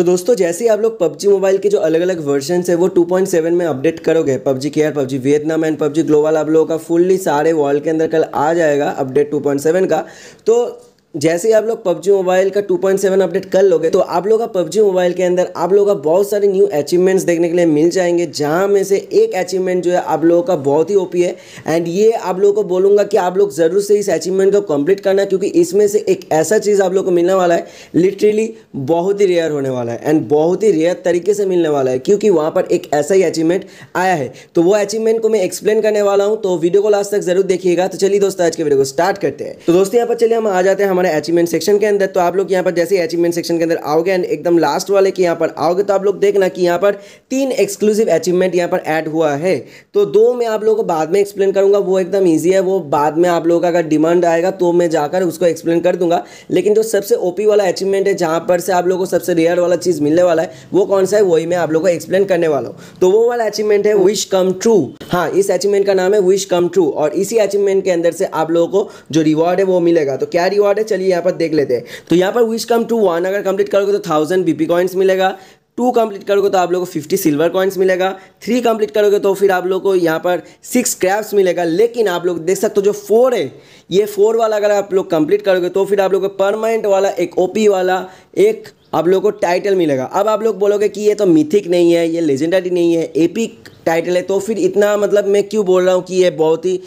तो दोस्तों जैसे ही आप लोग पबजी मोबाइल के जो अलग अलग वर्जन है वो 2.7 में अपडेट करोगे PUBG Korea PUBG Vietnam and PUBG global आप लोगों का फुल्ली सारे वर्ल्ड के अंदर कल आ जाएगा अपडेट 2.7 का तो जैसे ही आप लोग पबजी मोबाइल का 2.7 अपडेट कर लोगे तो आप लोग का पबजी मोबाइल के अंदर आप लोग का बहुत सारे न्यू अचीवमेंट्स देखने के लिए मिल जाएंगे जहां में से एक अचीवमेंट जो है आप लोगों का बहुत ही ओपी है एंड ये आप लोगों को बोलूंगा कि आप लोग ज़रूर से इस अचीवमेंट को कंप्लीट करना क्योंकि इसमें से एक ऐसा चीज़ आप लोग को मिलने वाला है लिटरली बहुत ही रेयर होने वाला है एंड बहुत ही रेयर तरीके से मिलने वाला है क्योंकि वहाँ पर एक ऐसा ही अचीवमेंट आया है तो वो अचीवमेंट को मैं एक्सप्लेन करने वाला हूँ तो वीडियो को लास्ट तक जरूर देखिएगा तो चलिए दोस्तों आज के वीडियो को स्टार्ट करते हैं तो दोस्तों यहाँ पर चलिए हम आ जाते हैं हमारे अचीवमेंट सेक्शन के अंदर तो आप लोग यहाँ पर जैसे ही अचीवमेंट सेक्शन के अंदर आओगे एंड एकदम लास्ट वाले के यहाँ पर आओगे तो आप लोग देखना कि यहाँ पर तीन एक्सक्लूसिव अचीवमेंट यहाँ पर ऐड हुआ है तो दो मैं आप लोगों को बाद में एक्सप्लेन करूँगा वो एकदम ईजी है वो बाद में आप लोगों का अगर डिमांड आएगा तो मैं जाकर उसको एक्सप्लेन कर दूंगा लेकिन जो सबसे ओपी वाला अचीवमेंट है जहाँ पर से आप लोग को सबसे रेयर वाला चीज़ मिलने वाला है वो कौन सा है वही मैं आप लोग को एक्सप्लेन करने वाला हूँ तो वो वाला अचीवमेंट है विश कम ट्रू हाँ इस अचीवमेंट का नाम है विश कम ट्रू और इसी अचीवमेंट के अंदर से आप लोगों को जो रिवॉर्ड है वो मिलेगा तो क्या रिवॉर्ड है चलिए यहाँ पर देख लेते हैं तो यहाँ पर विश कम टू वन अगर कंप्लीट करोगे तो थाउजेंड बीपी कॉइन्स मिलेगा टू कंप्लीट करोगे तो आप लोगों को फिफ्टी सिल्वर कॉइन्स मिलेगा थ्री कंप्लीट करोगे तो फिर आप लोग को यहाँ पर सिक्स क्रैप्स मिलेगा लेकिन आप लोग देख सकते हो जो फोर है ये फोर वाला अगर आप लोग कंप्लीट करोगे तो फिर आप लोग को परमानेंट वाला एक ओपी वाला एक आप लोग को टाइटल मिलेगा अब आप लोग बोलोगे कि ये तो मिथिक नहीं है ये लेजेंडरी नहीं है एपिक टाइटल है तो फिर इतना मतलब मैं क्यों बोल रहा हूँ कि ये बहुत ही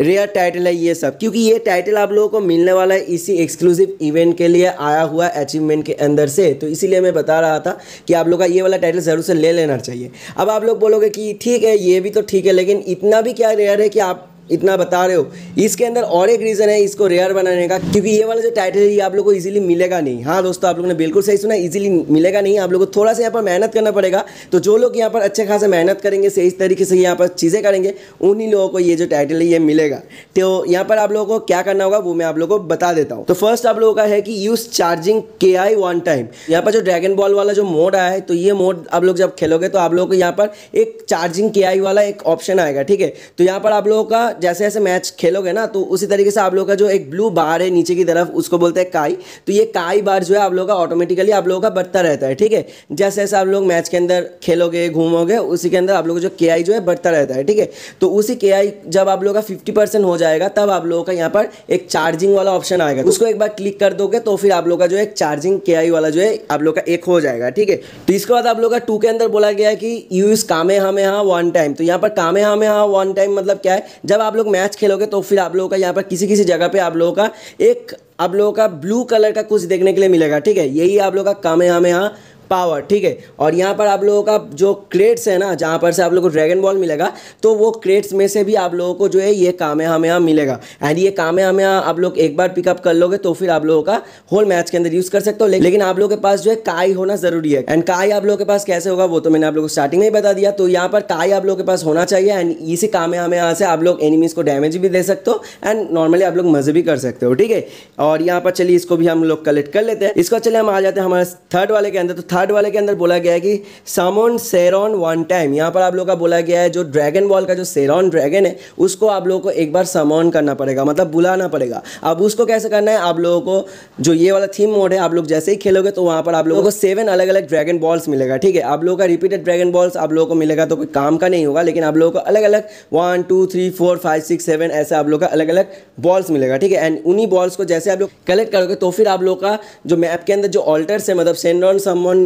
रेयर टाइटल है ये सब क्योंकि ये टाइटल आप लोगों को मिलने वाला है इसी एक्सक्लूसिव इवेंट के लिए आया हुआ अचीवमेंट के अंदर से तो इसीलिए मैं बता रहा था कि आप लोग का ये वाला टाइटल ज़रूर से ले लेना चाहिए अब आप लोग बोलोगे कि ठीक है ये भी तो ठीक है लेकिन इतना भी क्या रेयर है कि आप इतना बता रहे हो इसके अंदर और एक रीज़न है इसको रेयर बनाने का क्योंकि ये वाला जो टाइटल है ये आप लोग को इजीली मिलेगा नहीं हाँ दोस्तों आप लोगों ने बिल्कुल सही सुना इजीली मिलेगा नहीं आप लोग को थोड़ा सा यहाँ पर मेहनत करना पड़ेगा तो जो लोग यहाँ पर अच्छे खासे मेहनत करेंगे सही तरीके से यहाँ पर चीज़ें करेंगे उन्हीं लोगों को ये जो टाइटल है ये मिलेगा तो यहाँ पर आप लोगों को क्या करना होगा वो मैं आप लोग को बता देता हूँ तो फर्स्ट आप लोगों का है कि यूज़ चार्जिंग के आई वन टाइम यहाँ पर जो ड्रैगन बॉल वाला जो मोड आया है तो ये मोड आप लोग जब खेलोगे तो आप लोगों को यहाँ पर एक चार्जिंग के आई वाला एक ऑप्शन आएगा ठीक है तो यहाँ पर आप लोगों का जैसे जैसे मैच खेलोगे ना तो उसी तरीके से आप लोग का जो एक ब्लू बार है नीचे की तरफ उसको बोलते हैं काई तो ये काई बार जो है आप लोग का ऑटोमेटिकली आप लोगों का बढ़ता रहता है ठीक है जैसे जैसे आप लोग मैच के अंदर खेलोगे घूमोगे उसी के अंदर आप लोग जो के जो है बढ़ता रहता है ठीक है तो उसी के जब आप लोग का फिफ्टी हो जाएगा तब आप लोगों का यहाँ पर एक चार्जिंग वाला ऑप्शन आएगा तो उसको एक बार क्लिक कर दोगे तो फिर आप लोग का जो है चार्जिंग के वाला जो है आप लोग का एक हो जाएगा ठीक है तो इसके बाद आप लोग का टू के अंदर बोला गया है कि यूज कामे हमें हाँ वन टाइम तो यहाँ पर कामे हमें हाँ वन टाइम मतलब क्या है जब आप लोग मैच खेलोगे तो फिर आप लोगों का यहाँ पर किसी किसी जगह पे आप लोगों का एक आप लोगों का ब्लू कलर का कुछ देखने के लिए मिलेगा ठीक है यही आप लोगों का काम है हमें यहाँ पावर ठीक है और यहाँ पर आप लोगों का जो क्रेट्स है ना जहाँ पर से आप लोगों को ड्रैगन बॉल मिलेगा तो वो क्रेट्स में से भी आप लोगों को जो है ये कामे हमें यहाँ मिलेगा एंड ये कामे हमें आप लोग एक बार पिकअप कर लोगे तो फिर आप लोगों का होल मैच के अंदर यूज़ कर सकते हो लेकिन आप लोगों के पास जो है काई होना ज़रूरी है एंड काई आप लोगों के पास कैसे होगा वो तो मैंने आप लोग को स्टार्टिंग में ही बता दिया तो यहाँ पर काई आप लोगों के पास होना चाहिए एंड इसी कामे हमें यहाँ से आप लोग एनिमीज़ को डैमेज भी दे सकते हो एंड नॉर्मली आप लोग मज़े भी कर सकते हो ठीक है और यहाँ पर चलिए इसको भी हम लोग कलेक्ट कर लेते हैं इसको चले हम आ जाते हैं हमारे थर्ड वाले के अंदर तो थर्ड वाले के अंदर बोला गया है कि सामोन सेरॉन वन टाइम यहाँ पर आप लोग का बोला गया है जो ड्रैगन बॉल का जो सेरॉन ड्रैगन है उसको आप लोगों को एक बार सामोन करना पड़ेगा मतलब बुलाना पड़ेगा अब उसको कैसे करना है आप लोगों को जो ये वाला थीम मोड है आप लोग जैसे ही खेलोगे तो वहाँ पर आप लोगों को सेवन अलग अलग ड्रैगन बॉल्स मिलेगा ठीक है आप लोगों का रिपीटेड ड्रैगन बॉल्स आप लोगों को मिलेगा तो कोई काम का नहीं होगा लेकिन आप लोगों को अलग अलग one two three four five six seven ऐसे आप लोग का अलग अलग बॉल्स मिलेगा ठीक है एंड उन्हीं बॉल्स को जैसे आप लोग कलेक्ट करोगे तो फिर आप लोग का जो मैप के अंदर जो ऑल्टर्स है मतलब सेंडॉन समन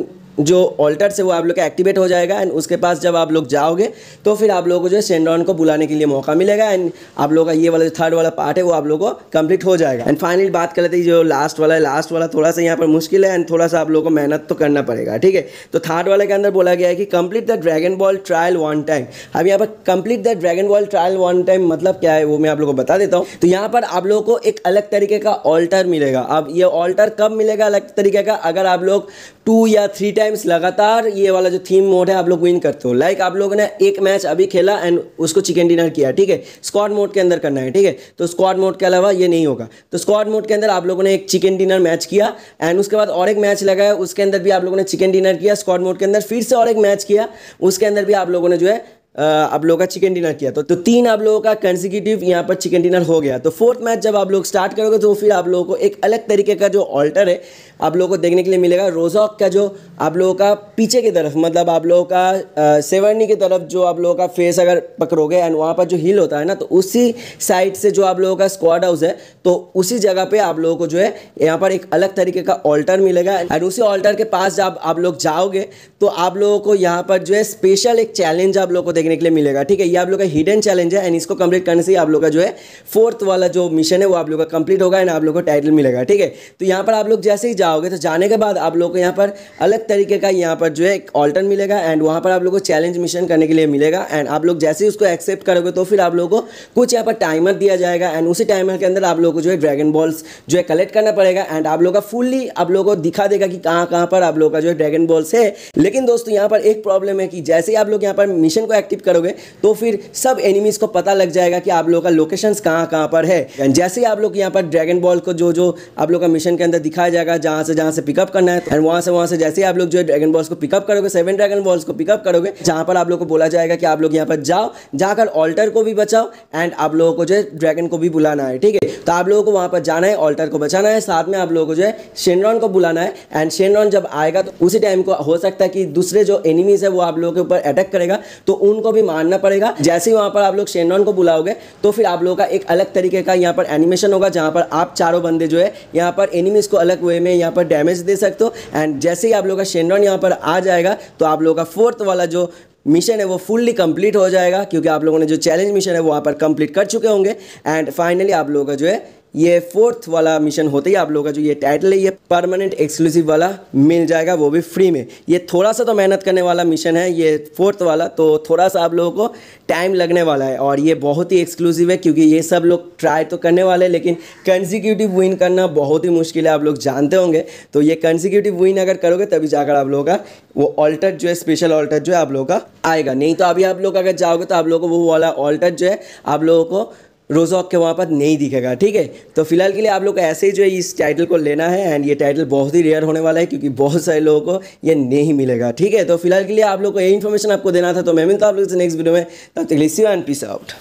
जो ऑल्टर से वो आप लोग का एक्टिवेट हो जाएगा एंड उसके पास जब आप लोग जाओगे तो फिर आप लोगों को जो है सेंड्रॉन को बुलाने के लिए मौका मिलेगा एंड आप लोग का ये वाला जो थर्ड वाला पार्ट है वो आप लोगों को कंप्लीट हो जाएगा एंड फाइनली बात कर लेते हैं जो लास्ट वाला है लास्ट वाला थोड़ा सा यहाँ पर मुश्किल है एंड थोड़ा सा आप लोगों को मेहनत तो करना पड़ेगा ठीक है तो थर्ड वाले के अंदर बोला गया है कि complete the dragon ball trial one time अब यहाँ पर complete the dragon ball trial one time मतलब क्या है वो मैं आप लोग को बता देता हूँ तो यहाँ पर आप लोगों को एक अलग तरीके का ऑल्टर मिलेगा अब ये ऑल्टर कब मिलेगा अलग तरीके का अगर आप लोग टू या थ्री टाइम टाइम्स लगातार ये वाला जो थीम मोड है आप लोग विन करते हो लाइक आप लोगों ने एक मैच अभी खेला एंड उसको चिकन डिनर किया ठीक है स्क्वाड मोड के अंदर करना है ठीक है तो स्क्वाड मोड के अलावा ये नहीं होगा तो स्क्वाड मोड के अंदर आप लोगों ने एक चिकन डिनर मैच किया एंड उसके बाद और एक मैच लगाया उसके अंदर भी आप लोगों ने चिकन डिनर किया स्क्वाड मोड के अंदर फिर से और एक मैच किया उसके अंदर भी आप लोगों ने जो है आप लोगों का चिकन डिनर किया तो, तो तीन आप लोगों का कंसिक्यूटिव यहाँ पर चिकन डिनर हो गया तो फोर्थ मैच जब आप लोग स्टार्ट करोगे तो फिर आप लोगों को एक अलग तरीके का जो ऑल्टर है आप लोगों को देखने के लिए मिलेगा रोजॉक का जो आप लोगों का पीछे की तरफ मतलब आप लोगों का सेवर्नी की तरफ जो आप लोगों का फेस अगर पकड़ोगे एंड वहाँ पर जो हिल होता है ना तो उसी साइड से जो आप लोगों का स्क्वाड हाउस है तो उसी जगह पे आप लोगों को जो है यहाँ पर एक अलग तरीके का ऑल्टर मिलेगा एंड उसी ऑल्टर के पास जब आप लोग जाओगे तो आप लोगों को यहाँ पर जो है स्पेशल एक चैलेंज आप लोगों को देखने देखने के लिए मिलेगा ठीक है ये आप लोग का हिडन चैलेंज है एंड इसको कंप्लीट करने से ही आप लोग का जो है फोर्थ वाला जो मिशन है वो आप लोग का कंप्लीट होगा एंड आप लोग को टाइटल मिलेगा ठीक है तो यहाँ पर आप लोग जैसे ही जाओगे तो जाने के बाद आप लोग को यहाँ पर अलग तरीके का यहाँ पर जो है एक ऑल्टर मिलेगा एंड वहाँ पर आप लोग को चैलेंज मिशन करने के लिए मिलेगा एंड आप लोग जैसे ही उसको एक्सेप्ट करोगे तो फिर आप लोग को कुछ यहाँ पर टाइमर दिया जाएगा एंड उसी टाइमर के अंदर आप लोग को जो है ड्रैगन बॉल्स जो है कलेक्ट करना पड़ेगा एंड आप लोग का फुल्ली आप लोग को दिखा देगा कि कहाँ कहाँ पर आप लोग का जो है ड्रैगन बॉल्स है लेकिन दोस्तों यहाँ पर एक प्रॉब्लम है कि जैसे ही आप लोग यहाँ पर मिशन को एक्टिव करोगे तो फिर सब एनिमीज को पता लग जाएगा कि आप लोगों का लोकेशन कहाँ कहाँ पर है जैसे ही आप लोग यहाँ पर ड्रैगन बॉल को जो जो आप लोग का मिशन के अंदर दिखाया जाएगा जहाँ से जहाँ से पिकअप करना है एंड वहाँ से वहाँ से जैसे ही आप लोग जो है ड्रैगन बॉल्स को पिकअप करोगे सेवन ड्रैगन बॉल्स को पिकअप करोगे जहाँ पर आप लोग को बोला जाएगा कि आप लोग यहाँ पर जाओ जाकर ऑल्टर को भी बचाओ एंड आप लोगों को जो है ड्रैगन को भी बुलाना है ठीक है तो आप लोगों को वहाँ पर जाना है ऑल्टर को बचाना है साथ में आप लोगों को जो है शेनरॉन को बुलाना है एंड शेनरॉन जब आएगा तो उसी टाइम को हो सकता है कि दूसरे जो एनिमीज है वो आप लोगों के ऊपर अटैक करेगा तो उन उनको भी मानना पड़ेगा जैसे ही वहां पर आप लोग शेनॉन को बुलाओगे तो फिर आप लोगों का एक अलग तरीके का यहाँ पर एनिमेशन होगा जहाँ पर आप चारों बंदे जो है यहाँ पर एनिमीज को अलग वे में यहाँ पर डैमेज दे सकते हो एंड जैसे ही आप लोग का शेनॉन यहाँ पर आ जाएगा तो आप लोगों का फोर्थ वाला जो मिशन है वो फुल्ली कंप्लीट हो जाएगा क्योंकि आप लोगों ने जो चैलेंज मिशन है वो वहाँ पर कंप्लीट कर चुके होंगे एंड फाइनली आप लोगों का जो है ये फोर्थ वाला मिशन होते ही आप लोगों का जो ये टाइटल है ये परमानेंट एक्सक्लूसिव वाला मिल जाएगा वो भी फ्री में ये थोड़ा सा तो मेहनत करने वाला मिशन है ये फोर्थ वाला तो थोड़ा सा आप लोगों को टाइम लगने वाला है और ये बहुत ही एक्सक्लूसिव है क्योंकि ये सब लोग ट्राई तो करने वाले हैं लेकिन कंजिक्यूटिव विन करना बहुत ही मुश्किल है आप लोग जानते होंगे तो ये कंजिक्यूटिव विन अगर करोगे तभी जाकर आप लोगों का वो ऑल्टर जो है स्पेशल ऑल्टर जो है आप लोगों का आएगा नहीं तो अभी आप लोग अगर जाओगे तो आप लोगों को वो वाला ऑल्टर जो है आप लोगों को रोजॉक के वहाँ पर नहीं दिखेगा ठीक है तो फिलहाल के लिए आप लोग ऐसे ही जो है इस टाइटल को लेना है एंड ये टाइटल बहुत ही रेयर होने वाला है क्योंकि बहुत सारे लोगों को ये नहीं मिलेगा ठीक है तो फिलहाल के लिए आप लोग को ये इन्फॉर्मेशन आपको देना था तो मैं मिलता हूँ आप लोग नेक्स्ट वीडियो में तब तक यू एंड पीस आउट